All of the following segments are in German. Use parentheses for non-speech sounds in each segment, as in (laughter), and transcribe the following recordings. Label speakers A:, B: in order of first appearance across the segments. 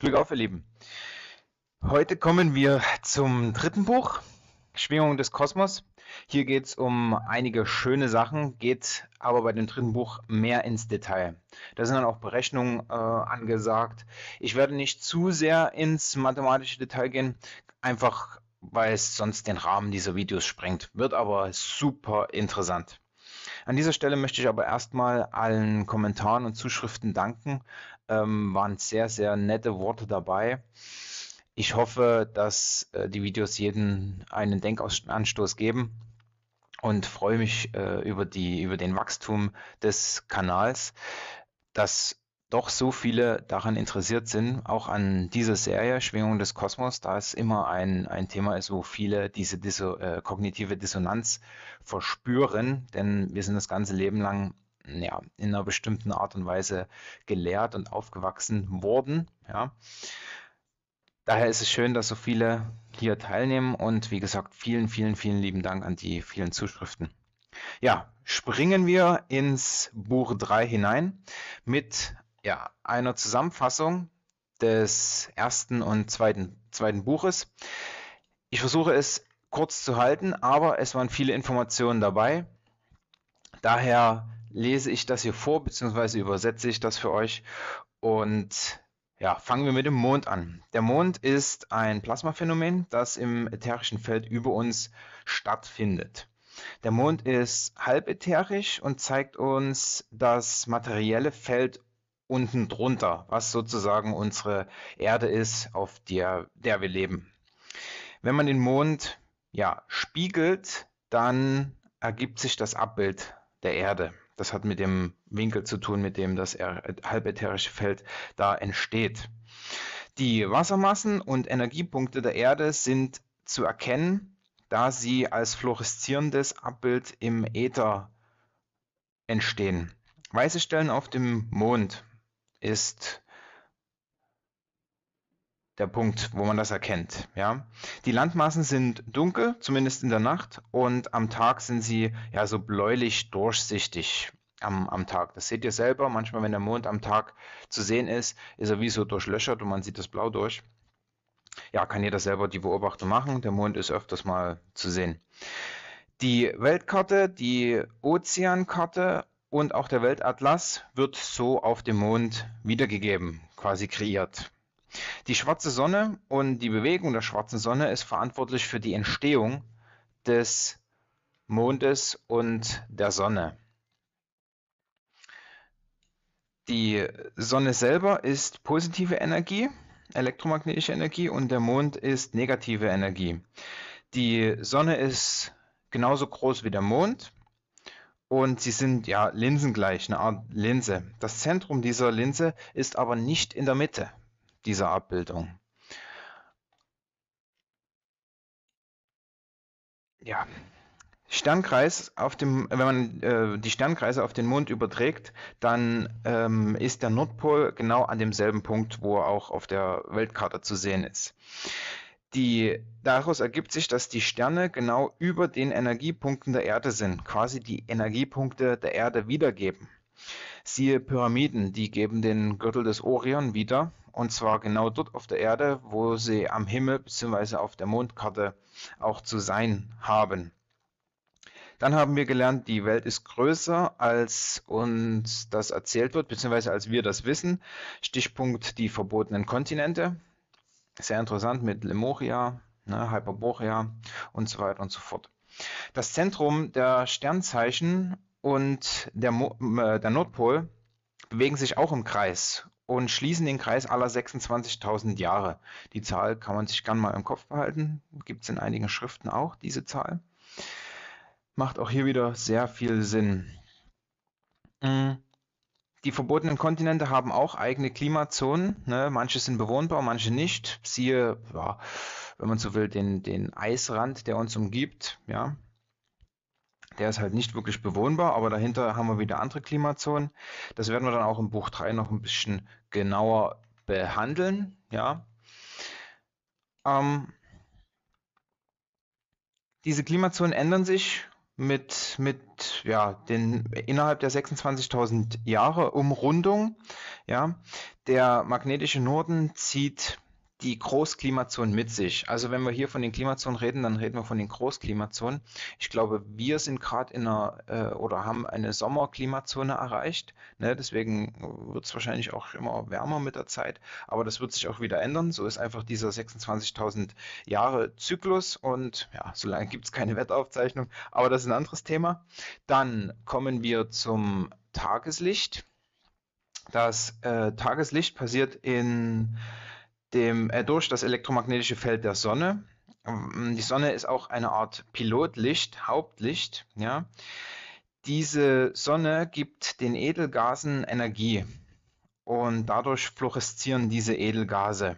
A: Glück auf, ihr Lieben. Heute kommen wir zum dritten Buch, Schwingung des Kosmos. Hier geht es um einige schöne Sachen, geht aber bei dem dritten Buch mehr ins Detail. Da sind dann auch Berechnungen äh, angesagt. Ich werde nicht zu sehr ins mathematische Detail gehen, einfach weil es sonst den Rahmen dieser Videos sprengt. Wird aber super interessant. An dieser Stelle möchte ich aber erstmal allen Kommentaren und Zuschriften danken. Ähm, waren sehr, sehr nette Worte dabei. Ich hoffe, dass äh, die Videos jeden einen Denkanstoß geben und freue mich äh, über, die, über den Wachstum des Kanals. Das doch so viele daran interessiert sind, auch an dieser Serie Schwingung des Kosmos, da es immer ein, ein Thema ist, wo viele diese Disso äh, kognitive Dissonanz verspüren, denn wir sind das ganze Leben lang ja, in einer bestimmten Art und Weise gelehrt und aufgewachsen worden. Ja. Daher ist es schön, dass so viele hier teilnehmen und wie gesagt, vielen, vielen, vielen lieben Dank an die vielen Zuschriften. Ja, springen wir ins Buch 3 hinein mit ja, einer Zusammenfassung des ersten und zweiten, zweiten Buches. Ich versuche es kurz zu halten, aber es waren viele Informationen dabei. Daher lese ich das hier vor, beziehungsweise übersetze ich das für euch. Und ja, fangen wir mit dem Mond an. Der Mond ist ein Plasmaphänomen, das im ätherischen Feld über uns stattfindet. Der Mond ist halbätherisch und zeigt uns das materielle Feld unten drunter, was sozusagen unsere Erde ist, auf der, der wir leben. Wenn man den Mond ja, spiegelt, dann ergibt sich das Abbild der Erde. Das hat mit dem Winkel zu tun, mit dem das halbätherische Feld da entsteht. Die Wassermassen und Energiepunkte der Erde sind zu erkennen, da sie als fluoreszierendes Abbild im Äther entstehen. Weiße Stellen auf dem Mond ist der Punkt, wo man das erkennt. Ja? Die Landmassen sind dunkel, zumindest in der Nacht, und am Tag sind sie ja so bläulich durchsichtig. Am, am Tag. Das seht ihr selber. Manchmal, wenn der Mond am Tag zu sehen ist, ist er wie so durchlöchert und man sieht das Blau durch. Ja, kann jeder selber die Beobachtung machen. Der Mond ist öfters mal zu sehen. Die Weltkarte, die Ozeankarte und auch der Weltatlas wird so auf dem Mond wiedergegeben, quasi kreiert. Die schwarze Sonne und die Bewegung der schwarzen Sonne ist verantwortlich für die Entstehung des Mondes und der Sonne. Die Sonne selber ist positive Energie, elektromagnetische Energie und der Mond ist negative Energie. Die Sonne ist genauso groß wie der Mond und sie sind ja linsengleich, eine Art Linse. Das Zentrum dieser Linse ist aber nicht in der Mitte dieser Abbildung. Ja, Sternkreis auf dem, wenn man äh, die Sternkreise auf den Mond überträgt, dann ähm, ist der Nordpol genau an demselben Punkt, wo er auch auf der Weltkarte zu sehen ist. Die, daraus ergibt sich, dass die Sterne genau über den Energiepunkten der Erde sind, quasi die Energiepunkte der Erde wiedergeben. Siehe Pyramiden, die geben den Gürtel des Orion wieder, und zwar genau dort auf der Erde, wo sie am Himmel bzw. auf der Mondkarte auch zu sein haben. Dann haben wir gelernt, die Welt ist größer, als uns das erzählt wird, beziehungsweise als wir das wissen. Stichpunkt die verbotenen Kontinente. Sehr interessant mit Lemuria, ne, Hyperborea und so weiter und so fort. Das Zentrum der Sternzeichen und der, Mo äh, der Nordpol bewegen sich auch im Kreis und schließen den Kreis aller 26.000 Jahre. Die Zahl kann man sich gern mal im Kopf behalten. Gibt es in einigen Schriften auch diese Zahl. Macht auch hier wieder sehr viel Sinn. Mhm. Die verbotenen Kontinente haben auch eigene Klimazonen. Ne? Manche sind bewohnbar, manche nicht. Siehe, ja, wenn man so will, den, den Eisrand, der uns umgibt. Ja, der ist halt nicht wirklich bewohnbar, aber dahinter haben wir wieder andere Klimazonen. Das werden wir dann auch im Buch 3 noch ein bisschen genauer behandeln. Ja. Ähm, diese Klimazonen ändern sich mit, mit ja, den innerhalb der 26.000 Jahre Umrundung. Ja. Der magnetische Norden zieht die Großklimazonen mit sich. Also wenn wir hier von den Klimazonen reden, dann reden wir von den Großklimazonen. Ich glaube, wir sind gerade in einer äh, oder haben eine Sommerklimazone erreicht. Ne? Deswegen äh, wird es wahrscheinlich auch immer wärmer mit der Zeit. Aber das wird sich auch wieder ändern. So ist einfach dieser 26.000 Jahre Zyklus und ja, solange gibt es keine Wetteraufzeichnung. Aber das ist ein anderes Thema. Dann kommen wir zum Tageslicht. Das äh, Tageslicht passiert in dem, äh, durch das elektromagnetische Feld der Sonne. Ähm, die Sonne ist auch eine Art Pilotlicht, Hauptlicht. Ja. Diese Sonne gibt den Edelgasen Energie und dadurch fluoreszieren diese Edelgase.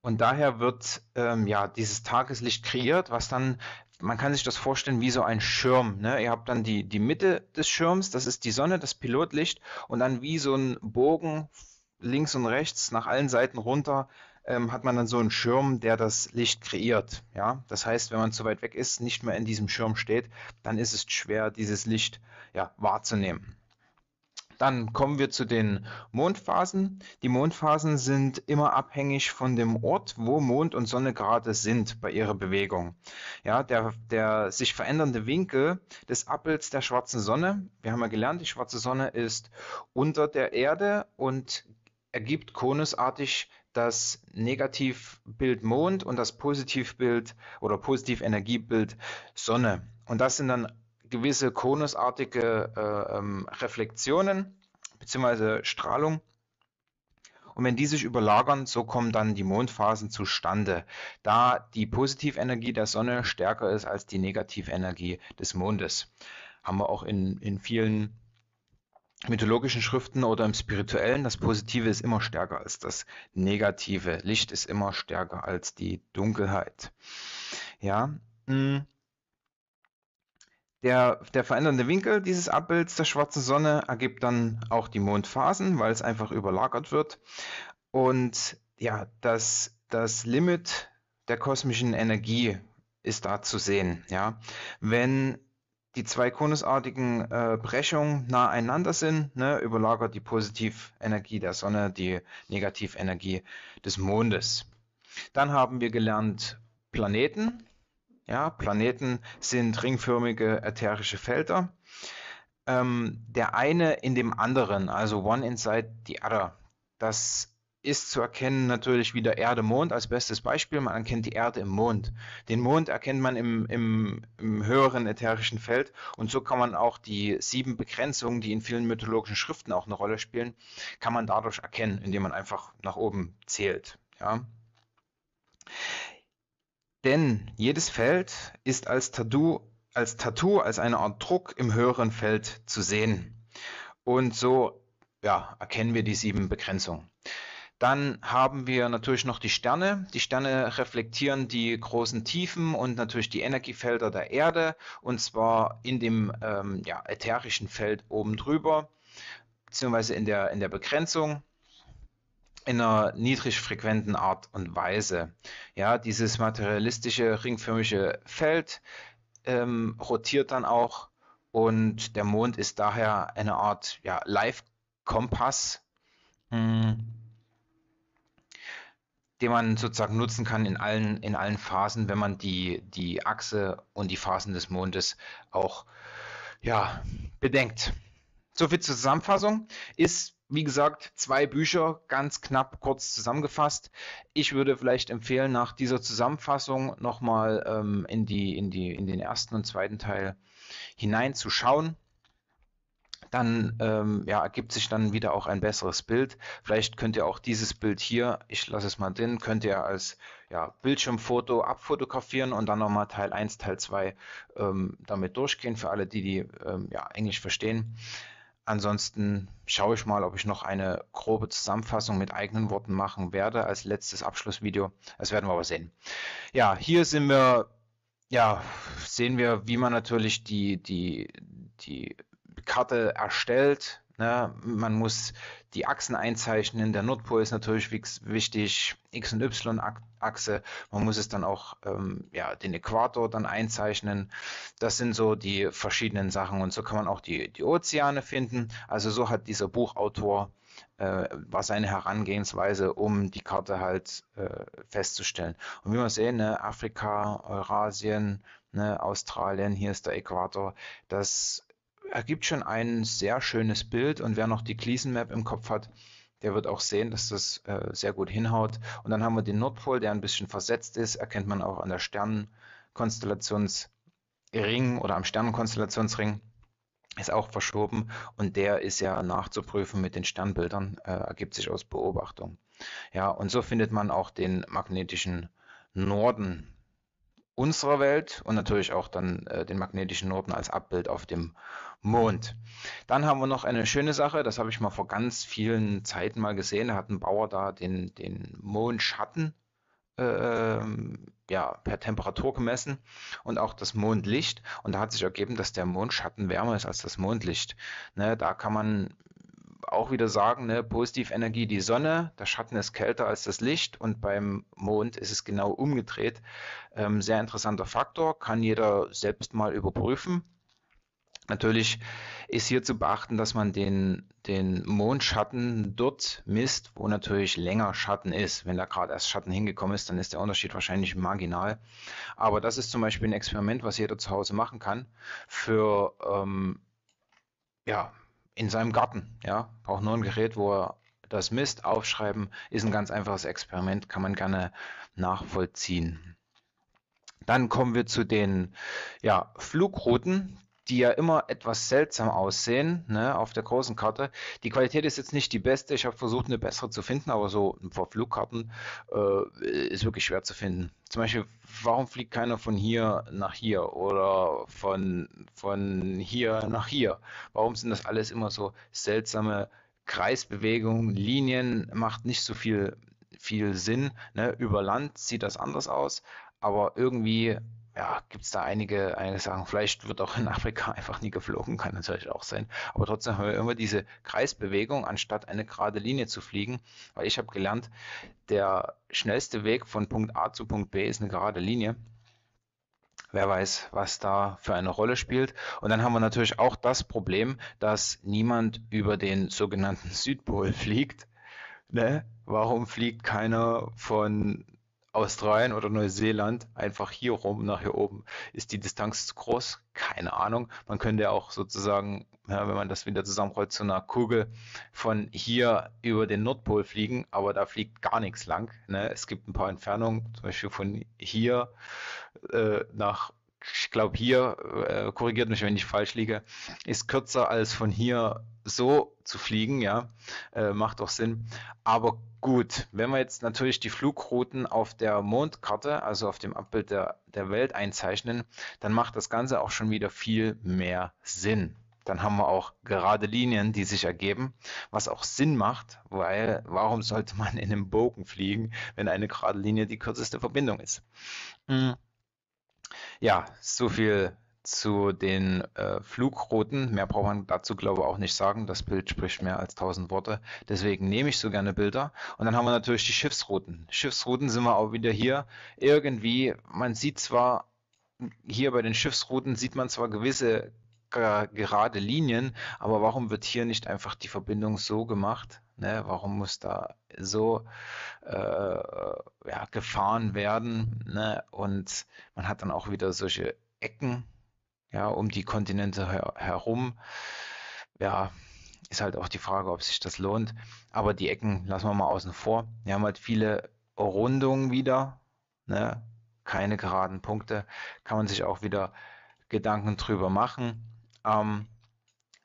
A: Und daher wird ähm, ja dieses Tageslicht kreiert, was dann, man kann sich das vorstellen wie so ein Schirm. Ne? Ihr habt dann die, die Mitte des Schirms, das ist die Sonne, das Pilotlicht, und dann wie so ein Bogen links und rechts nach allen Seiten runter ähm, hat man dann so einen Schirm, der das Licht kreiert. Ja, das heißt, wenn man zu weit weg ist, nicht mehr in diesem Schirm steht, dann ist es schwer, dieses Licht ja, wahrzunehmen. Dann kommen wir zu den Mondphasen. Die Mondphasen sind immer abhängig von dem Ort, wo Mond und Sonne gerade sind bei ihrer Bewegung. Ja, der, der sich verändernde Winkel des Abbilds der schwarzen Sonne, wir haben ja gelernt, die schwarze Sonne ist unter der Erde und ergibt konusartig das Negativbild Mond und das Positivbild oder Positivenergiebild Sonne. Und das sind dann gewisse konusartige äh, ähm, Reflexionen bzw. Strahlung. Und wenn die sich überlagern, so kommen dann die Mondphasen zustande, da die Positivenergie der Sonne stärker ist als die Negativenergie des Mondes. Haben wir auch in, in vielen mythologischen Schriften oder im spirituellen, das Positive ist immer stärker als das Negative. Licht ist immer stärker als die Dunkelheit. Ja, mm. Der, der, verändernde Winkel dieses Abbilds der schwarzen Sonne ergibt dann auch die Mondphasen, weil es einfach überlagert wird. Und ja, das, das Limit der kosmischen Energie ist da zu sehen. Ja? Wenn die zwei konusartigen äh, Brechungen naheinander sind, ne, überlagert die Positivenergie der Sonne die Negativenergie des Mondes. Dann haben wir gelernt Planeten. Ja, Planeten sind ringförmige ätherische Felder. Ähm, der eine in dem anderen, also one inside the other. Das ist zu erkennen natürlich wieder Erde-Mond als bestes Beispiel. Man erkennt die Erde im Mond. Den Mond erkennt man im, im, im, höheren ätherischen Feld. Und so kann man auch die sieben Begrenzungen, die in vielen mythologischen Schriften auch eine Rolle spielen, kann man dadurch erkennen, indem man einfach nach oben zählt. Ja? Denn jedes Feld ist als Tattoo, als Tattoo, als eine Art Druck im höheren Feld zu sehen. Und so ja, erkennen wir die sieben Begrenzungen. Dann haben wir natürlich noch die Sterne. Die Sterne reflektieren die großen Tiefen und natürlich die Energiefelder der Erde und zwar in dem ähm, ja, ätherischen Feld oben drüber, beziehungsweise in der, in der Begrenzung in einer niedrig frequenten Art und Weise. Ja, dieses materialistische ringförmige Feld ähm, rotiert dann auch und der Mond ist daher eine Art ja, Live-Kompass. Hm den man sozusagen nutzen kann in allen, in allen Phasen, wenn man die, die Achse und die Phasen des Mondes auch ja, bedenkt. Soviel zur Zusammenfassung. Ist, wie gesagt, zwei Bücher ganz knapp kurz zusammengefasst. Ich würde vielleicht empfehlen, nach dieser Zusammenfassung nochmal ähm, in, die, in, die, in den ersten und zweiten Teil hineinzuschauen dann ähm, ja, ergibt sich dann wieder auch ein besseres Bild. Vielleicht könnt ihr auch dieses Bild hier, ich lasse es mal drin, könnt ihr als ja, Bildschirmfoto abfotografieren und dann nochmal Teil 1, Teil 2 ähm, damit durchgehen, für alle, die, die ähm, ja, Englisch verstehen. Ansonsten schaue ich mal, ob ich noch eine grobe Zusammenfassung mit eigenen Worten machen werde als letztes Abschlussvideo. Das werden wir aber sehen. Ja, hier sind wir, ja, sehen wir, wie man natürlich die, die, die Karte erstellt. Ne? Man muss die Achsen einzeichnen. Der Nordpol ist natürlich wichtig, X- und Y-Achse. Man muss es dann auch ähm, ja, den Äquator dann einzeichnen. Das sind so die verschiedenen Sachen. Und so kann man auch die, die Ozeane finden. Also so hat dieser Buchautor äh, war seine Herangehensweise, um die Karte halt äh, festzustellen. Und wie wir sehen, ne, Afrika, Eurasien, ne, Australien, hier ist der Äquator, das ergibt schon ein sehr schönes Bild und wer noch die Gleason-Map im Kopf hat, der wird auch sehen, dass das äh, sehr gut hinhaut. Und dann haben wir den Nordpol, der ein bisschen versetzt ist, erkennt man auch an der Sternenkonstellationsring oder am Sternenkonstellationsring, ist auch verschoben und der ist ja nachzuprüfen mit den Sternbildern, äh, ergibt sich aus Beobachtung. Ja, und so findet man auch den magnetischen Norden unserer Welt und natürlich auch dann äh, den magnetischen Norden als Abbild auf dem Mond. Dann haben wir noch eine schöne Sache, das habe ich mal vor ganz vielen Zeiten mal gesehen, da hat ein Bauer da den, den Mondschatten äh, ja, per Temperatur gemessen und auch das Mondlicht und da hat sich ergeben, dass der Mondschatten wärmer ist als das Mondlicht. Ne, da kann man auch wieder sagen, ne, Energie die Sonne, der Schatten ist kälter als das Licht und beim Mond ist es genau umgedreht. Ähm, sehr interessanter Faktor, kann jeder selbst mal überprüfen. Natürlich ist hier zu beachten, dass man den, den Mondschatten dort misst, wo natürlich länger Schatten ist. Wenn da gerade erst Schatten hingekommen ist, dann ist der Unterschied wahrscheinlich marginal. Aber das ist zum Beispiel ein Experiment, was jeder zu Hause machen kann für ähm, ja, in seinem Garten. Ja, braucht nur ein Gerät, wo er das misst. Aufschreiben ist ein ganz einfaches Experiment, kann man gerne nachvollziehen. Dann kommen wir zu den ja, Flugrouten, die ja immer etwas seltsam aussehen, ne, auf der großen Karte. Die Qualität ist jetzt nicht die beste. Ich habe versucht, eine bessere zu finden, aber so ein paar Flugkarten äh, ist wirklich schwer zu finden. Zum Beispiel, warum fliegt keiner von hier nach hier oder von, von hier nach hier? Warum sind das alles immer so seltsame Kreisbewegungen? Linien macht nicht so viel, viel Sinn. Ne? Über Land sieht das anders aus, aber irgendwie ja, gibt es da einige, einige Sachen. Vielleicht wird auch in Afrika (laughs) einfach nie geflogen, kann natürlich auch sein. Aber trotzdem haben wir immer diese Kreisbewegung, anstatt eine gerade Linie zu fliegen. Weil ich habe gelernt, der schnellste Weg von Punkt A zu Punkt B ist eine gerade Linie. Wer weiß, was da für eine Rolle spielt. Und dann haben wir natürlich auch das Problem, dass niemand über den sogenannten Südpol (laughs) fliegt. Ne? Warum fliegt keiner von Australien oder Neuseeland einfach hier rum nach hier oben. Ist die Distanz zu groß? Keine Ahnung. Man könnte ja auch sozusagen, ja, wenn man das wieder zusammenrollt, zu einer Kugel von hier über den Nordpol fliegen, aber da fliegt gar nichts lang. Ne? Es gibt ein paar Entfernungen, zum Beispiel von hier äh, nach ich glaube hier, äh, korrigiert mich, wenn ich falsch liege, ist kürzer als von hier so zu fliegen, ja, äh, macht auch Sinn. Aber gut, wenn wir jetzt natürlich die Flugrouten auf der Mondkarte, also auf dem Abbild der, der Welt einzeichnen, dann macht das Ganze auch schon wieder viel mehr Sinn. Dann haben wir auch gerade Linien, die sich ergeben, was auch Sinn macht, weil warum sollte man in einem Bogen fliegen, wenn eine gerade Linie die kürzeste Verbindung ist? Mhm. Ja, so viel zu den äh, Flugrouten. Mehr braucht man dazu, glaube ich, auch nicht sagen. Das Bild spricht mehr als tausend Worte. Deswegen nehme ich so gerne Bilder. Und dann haben wir natürlich die Schiffsrouten. Schiffsrouten sind wir auch wieder hier. Irgendwie, man sieht zwar, hier bei den Schiffsrouten sieht man zwar gewisse gerade Linien, aber warum wird hier nicht einfach die Verbindung so gemacht, Ne? Warum muss da so äh, ja, gefahren werden? Ne? Und man hat dann auch wieder solche Ecken ja, um die Kontinente her herum. Ja, ist halt auch die Frage, ob sich das lohnt. Aber die Ecken lassen wir mal außen vor. Wir haben halt viele Rundungen wieder, ne? keine geraden Punkte. Kann man sich auch wieder Gedanken drüber machen. Ähm,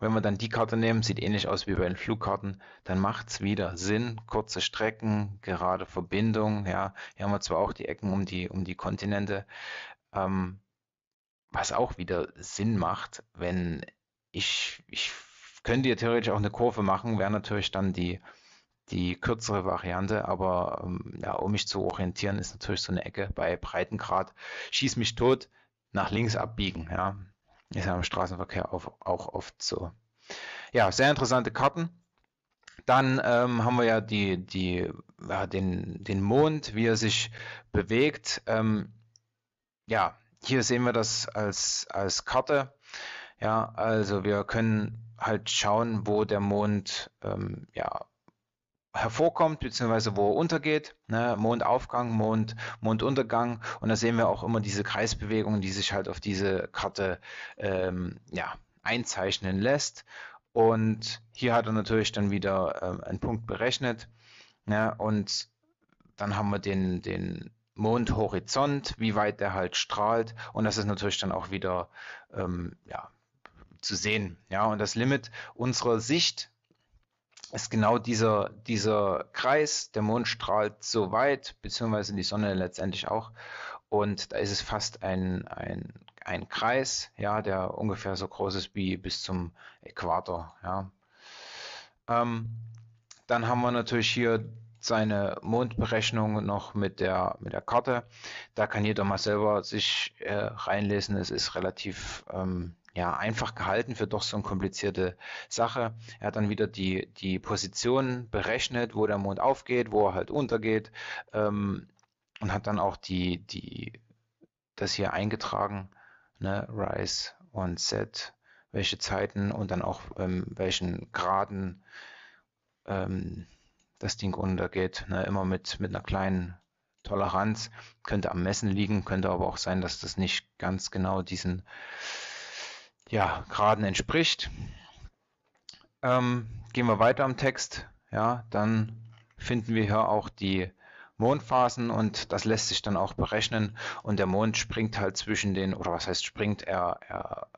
A: wenn wir dann die Karte nehmen, sieht ähnlich aus wie bei den Flugkarten, dann macht's wieder Sinn, kurze Strecken, gerade Verbindung, ja, hier haben wir zwar auch die Ecken um die, um die Kontinente, ähm, was auch wieder Sinn macht, wenn ich, ich könnte ja theoretisch auch eine Kurve machen, wäre natürlich dann die, die kürzere Variante, aber ähm, ja, um mich zu orientieren, ist natürlich so eine Ecke bei Breitengrad, schieß mich tot, nach links abbiegen, ja, ist ja im Straßenverkehr auch, auch oft so. Ja, sehr interessante Karten. Dann ähm, haben wir ja, die, die, ja den, den Mond, wie er sich bewegt. Ähm, ja, hier sehen wir das als, als Karte. Ja, also wir können halt schauen, wo der Mond ähm, ja, hervorkommt, beziehungsweise wo er untergeht, ne? Mondaufgang, Mond, Monduntergang. Und da sehen wir auch immer diese Kreisbewegungen, die sich halt auf diese Karte ähm, ja, einzeichnen lässt. Und hier hat er natürlich dann wieder ähm, einen Punkt berechnet. Ne? Und dann haben wir den, den Mondhorizont, wie weit der halt strahlt. Und das ist natürlich dann auch wieder ähm, ja, zu sehen. Ja, und das Limit unserer Sicht ist genau dieser, dieser Kreis. Der Mond strahlt so weit, beziehungsweise die Sonne letztendlich auch. Und da ist es fast ein, ein, ein Kreis, ja, der ungefähr so groß ist wie bis zum Äquator. Ja. Ähm, dann haben wir natürlich hier seine Mondberechnung noch mit der, mit der Karte. Da kann jeder mal selber sich äh, reinlesen. Es ist relativ ähm, ja, einfach gehalten für doch so eine komplizierte Sache. Er hat dann wieder die, die Position berechnet, wo der Mond aufgeht, wo er halt untergeht ähm, und hat dann auch die, die, das hier eingetragen, ne, Rise und Set, welche Zeiten und dann auch ähm, welchen Graden ähm, das Ding untergeht, ne, immer mit, mit einer kleinen Toleranz, könnte am Messen liegen, könnte aber auch sein, dass das nicht ganz genau diesen ja, Graden entspricht. Ähm, gehen wir weiter am Text. Ja, dann finden wir hier auch die Mondphasen und das lässt sich dann auch berechnen. Und der Mond springt halt zwischen den, oder was heißt springt, er, er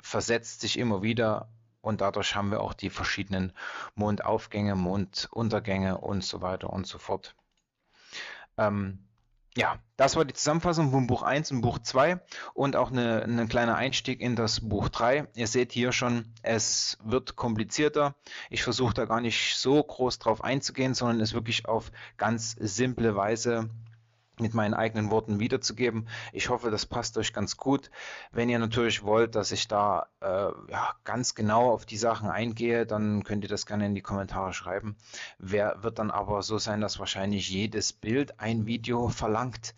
A: versetzt sich immer wieder und dadurch haben wir auch die verschiedenen Mondaufgänge, Monduntergänge und so weiter und so fort. Ähm, ja, das war die Zusammenfassung von Buch 1 und Buch 2 und auch eine, ein kleiner Einstieg in das Buch 3. Ihr seht hier schon, es wird komplizierter. Ich versuche da gar nicht so groß drauf einzugehen, sondern es wirklich auf ganz simple Weise mit meinen eigenen Worten wiederzugeben. Ich hoffe, das passt euch ganz gut. Wenn ihr natürlich wollt, dass ich da äh, ja, ganz genau auf die Sachen eingehe, dann könnt ihr das gerne in die Kommentare schreiben. Wer wird dann aber so sein, dass wahrscheinlich jedes Bild ein Video verlangt,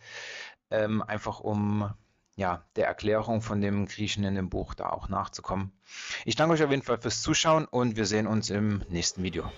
A: ähm, einfach um ja, der Erklärung von dem Griechen in dem Buch da auch nachzukommen. Ich danke euch auf jeden Fall fürs Zuschauen und wir sehen uns im nächsten Video.